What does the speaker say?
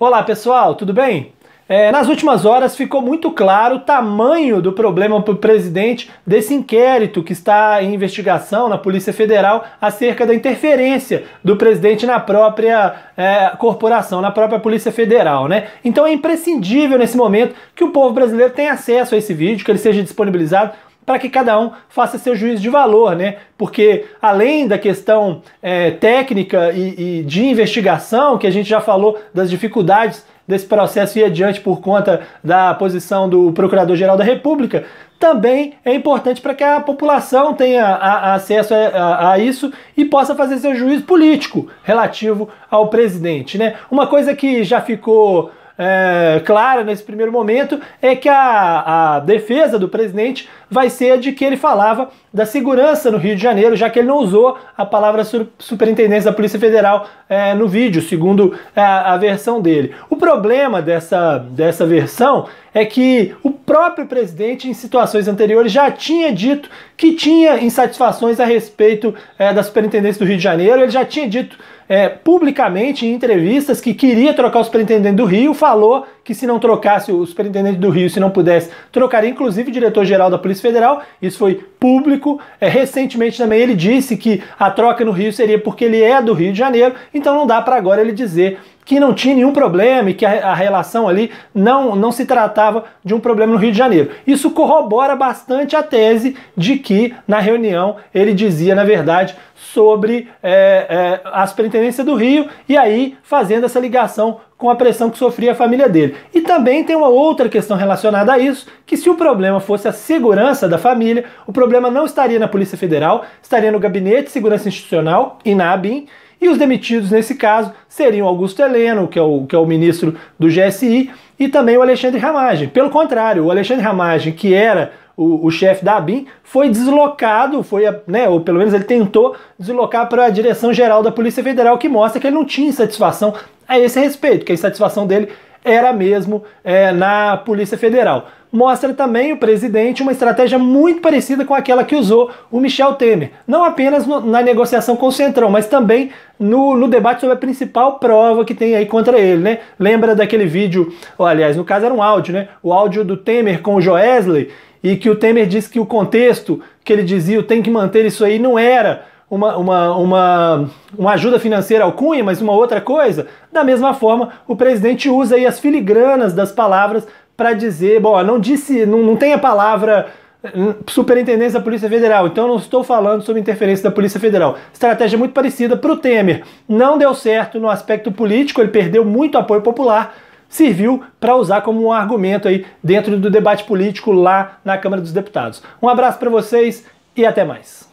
Olá pessoal, tudo bem? É, nas últimas horas ficou muito claro o tamanho do problema para o presidente desse inquérito que está em investigação na Polícia Federal acerca da interferência do presidente na própria é, corporação, na própria Polícia Federal, né? Então é imprescindível nesse momento que o povo brasileiro tenha acesso a esse vídeo, que ele seja disponibilizado para que cada um faça seu juízo de valor, né? Porque além da questão é, técnica e, e de investigação, que a gente já falou das dificuldades desse processo ir adiante por conta da posição do Procurador-Geral da República, também é importante para que a população tenha a, a acesso a, a, a, isso e possa fazer seu juízo político relativo ao presidente. Né? Uma coisa que já ficou é, clara nesse primeiro momento é que a, a defesa do presidente vai ser a de que ele falava da segurança no Rio de Janeiro, já que ele não usou a palavra superintendência da Polícia Federal é, no vídeo, segundo é, a, a versão dele. O problema dessa, dessa versão é que o próprio presidente, em situações anteriores, já tinha dito que tinha insatisfações a respeito é, da superintendência do Rio de Janeiro, ele já tinha dito é, publicamente em entrevistas que queria trocar o superintendente do Rio, falou que se não trocasse o superintendente do Rio, se não pudesse, trocaria inclusive o diretor-geral da Polícia Federal, isso foi público. É, recentemente também ele disse que a troca no Rio seria porque ele é do Rio de Janeiro, então não dá para agora ele dizer que não tinha nenhum problema e que a, a, relação ali não, não se tratava de um problema no Rio de Janeiro. Isso corrobora bastante a tese de que na reunião ele dizia, na verdade, sobre é, é, a superintendência do Rio e aí fazendo essa ligação com a pressão que sofria a família dele. E também tem uma outra questão relacionada a isso, que se o problema fosse a segurança da família, o problema não estaria na Polícia Federal, estaria no Gabinete de Segurança Institucional e na ABIN, e os demitidos nesse caso seriam Augusto Heleno, que é o, que é o ministro do GSI, e também o Alexandre Ramagem. Pelo contrário, o Alexandre Ramagem, que era o, o chefe da ABIN, foi deslocado, foi, né, ou pelo menos ele tentou deslocar para a direção geral da Polícia Federal, que mostra que ele não tinha insatisfação a esse respeito, que a insatisfação dele era mesmo é, na Polícia Federal mostra também o presidente uma estratégia muito parecida com aquela que usou o Michel Temer, não apenas no, na negociação com o Centrão, mas também no, no, debate sobre a principal prova que tem aí contra ele, né? Lembra daquele vídeo, ou, aliás, no caso era um áudio, né? O áudio do Temer com o Joesley, e que o Temer disse que o contexto que ele dizia tem que manter isso aí não era uma, uma, uma, uma ajuda financeira ao Cunha, mas uma outra coisa. Da mesma forma, o presidente usa aí as filigranas das palavras para dizer, bom, não disse, não, não tem a palavra hum, Superintendência da Polícia Federal. Então não estou falando sobre interferência da Polícia Federal. Estratégia muito parecida para o Temer. Não deu certo no aspecto político, ele perdeu muito apoio popular. Serviu para usar como um argumento aí dentro do debate político lá na Câmara dos Deputados. Um abraço para vocês e até mais.